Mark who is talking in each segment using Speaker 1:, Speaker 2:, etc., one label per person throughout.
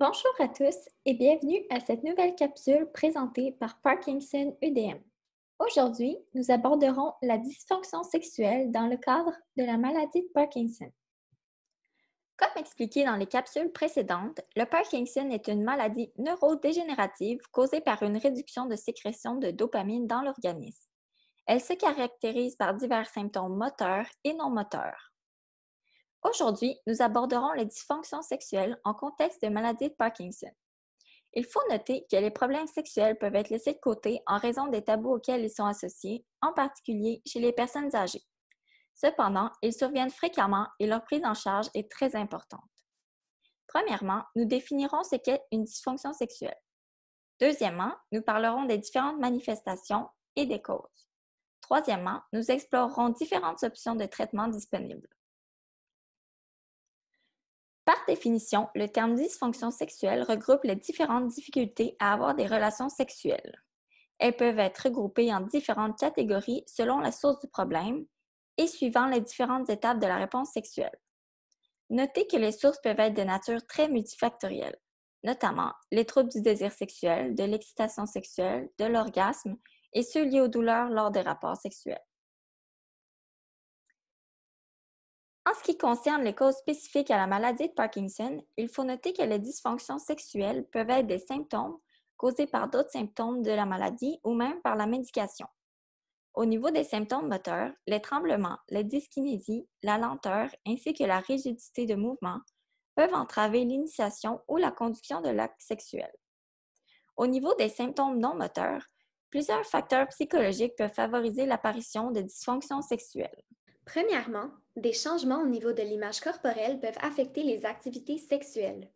Speaker 1: Bonjour à tous et bienvenue à cette nouvelle capsule présentée par Parkinson UDM. Aujourd'hui, nous aborderons la dysfonction sexuelle dans le cadre de la maladie de Parkinson. Comme expliqué dans les capsules précédentes, le Parkinson est une maladie neurodégénérative causée par une réduction de sécrétion de dopamine dans l'organisme. Elle se caractérise par divers symptômes moteurs et non moteurs. Aujourd'hui, nous aborderons les dysfonctions sexuelles en contexte de maladie de Parkinson. Il faut noter que les problèmes sexuels peuvent être laissés de côté en raison des tabous auxquels ils sont associés, en particulier chez les personnes âgées. Cependant, ils surviennent fréquemment et leur prise en charge est très importante. Premièrement, nous définirons ce qu'est une dysfonction sexuelle. Deuxièmement, nous parlerons des différentes manifestations et des causes. Troisièmement, nous explorerons différentes options de traitement disponibles définition, le terme dysfonction sexuelle regroupe les différentes difficultés à avoir des relations sexuelles. Elles peuvent être regroupées en différentes catégories selon la source du problème et suivant les différentes étapes de la réponse sexuelle. Notez que les sources peuvent être de nature très multifactorielle, notamment les troubles du désir sexuel, de l'excitation sexuelle, de l'orgasme et ceux liés aux douleurs lors des rapports sexuels. En ce qui concerne les causes spécifiques à la maladie de Parkinson, il faut noter que les dysfonctions sexuelles peuvent être des symptômes causés par d'autres symptômes de la maladie ou même par la médication. Au niveau des symptômes moteurs, les tremblements, la dyskinésie, la lenteur ainsi que la rigidité de mouvement peuvent entraver l'initiation ou la conduction de l'acte sexuel. Au niveau des symptômes non moteurs, plusieurs facteurs psychologiques peuvent favoriser l'apparition de dysfonctions sexuelles.
Speaker 2: Premièrement, des changements au niveau de l'image corporelle peuvent affecter les activités sexuelles.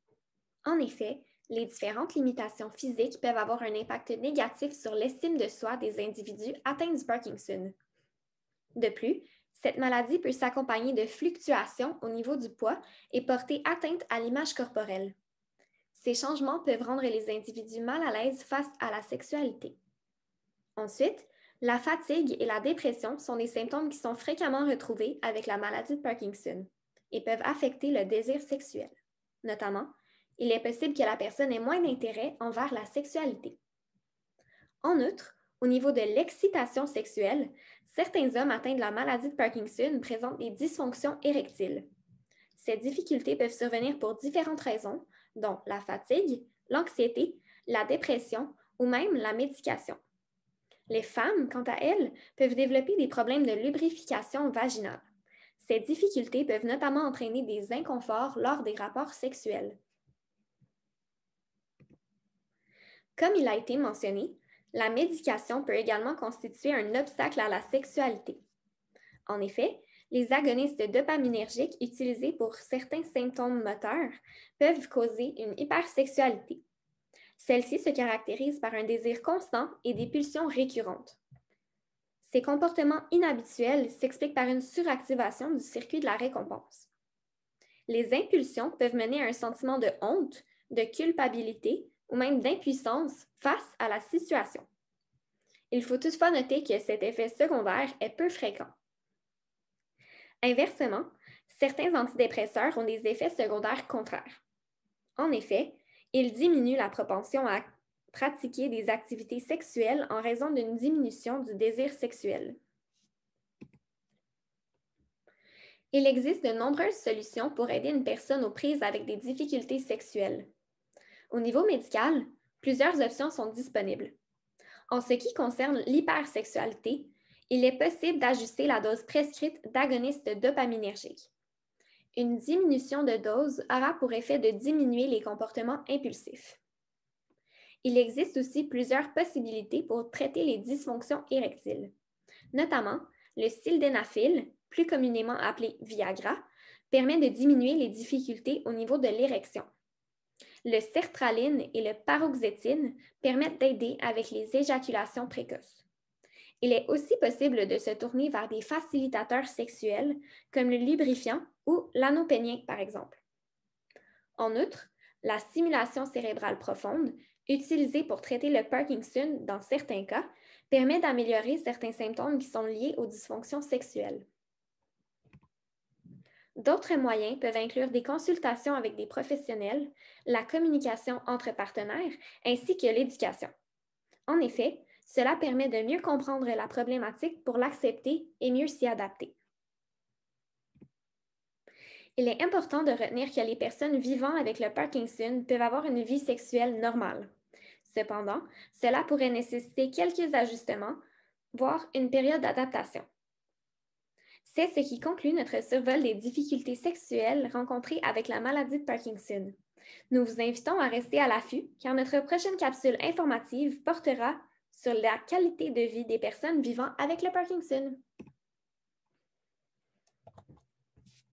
Speaker 2: En effet, les différentes limitations physiques peuvent avoir un impact négatif sur l'estime de soi des individus atteints du Parkinson. De plus, cette maladie peut s'accompagner de fluctuations au niveau du poids et porter atteinte à l'image corporelle. Ces changements peuvent rendre les individus mal à l'aise face à la sexualité. Ensuite, la fatigue et la dépression sont des symptômes qui sont fréquemment retrouvés avec la maladie de Parkinson et peuvent affecter le désir sexuel. Notamment, il est possible que la personne ait moins d'intérêt envers la sexualité. En outre, au niveau de l'excitation sexuelle, certains hommes atteints de la maladie de Parkinson présentent des dysfonctions érectiles. Ces difficultés peuvent survenir pour différentes raisons, dont la fatigue, l'anxiété, la dépression ou même la médication. Les femmes, quant à elles, peuvent développer des problèmes de lubrification vaginale. Ces difficultés peuvent notamment entraîner des inconforts lors des rapports sexuels. Comme il a été mentionné, la médication peut également constituer un obstacle à la sexualité. En effet, les agonistes dopaminergiques utilisés pour certains symptômes moteurs peuvent causer une hypersexualité. Celle-ci se caractérise par un désir constant et des pulsions récurrentes. Ces comportements inhabituels s'expliquent par une suractivation du circuit de la récompense. Les impulsions peuvent mener à un sentiment de honte, de culpabilité ou même d'impuissance face à la situation. Il faut toutefois noter que cet effet secondaire est peu fréquent. Inversement, certains antidépresseurs ont des effets secondaires contraires. En effet, il diminue la propension à pratiquer des activités sexuelles en raison d'une diminution du désir sexuel. Il existe de nombreuses solutions pour aider une personne aux prises avec des difficultés sexuelles. Au niveau médical, plusieurs options sont disponibles. En ce qui concerne l'hypersexualité, il est possible d'ajuster la dose prescrite d'agonistes dopaminergiques. Une diminution de dose aura pour effet de diminuer les comportements impulsifs. Il existe aussi plusieurs possibilités pour traiter les dysfonctions érectiles, notamment le sildenafil, plus communément appelé Viagra, permet de diminuer les difficultés au niveau de l'érection. Le sertraline et le paroxétine permettent d'aider avec les éjaculations précoces. Il est aussi possible de se tourner vers des facilitateurs sexuels comme le lubrifiant ou l'anneau pénien, par exemple. En outre, la stimulation cérébrale profonde, utilisée pour traiter le Parkinson dans certains cas, permet d'améliorer certains symptômes qui sont liés aux dysfonctions sexuelles. D'autres moyens peuvent inclure des consultations avec des professionnels, la communication entre partenaires ainsi que l'éducation. En effet, cela permet de mieux comprendre la problématique pour l'accepter et mieux s'y adapter il est important de retenir que les personnes vivant avec le Parkinson peuvent avoir une vie sexuelle normale. Cependant, cela pourrait nécessiter quelques ajustements, voire une période d'adaptation. C'est ce qui conclut notre survol des difficultés sexuelles rencontrées avec la maladie de Parkinson. Nous vous invitons à rester à l'affût car notre prochaine capsule informative portera sur la qualité de vie des personnes vivant avec le Parkinson.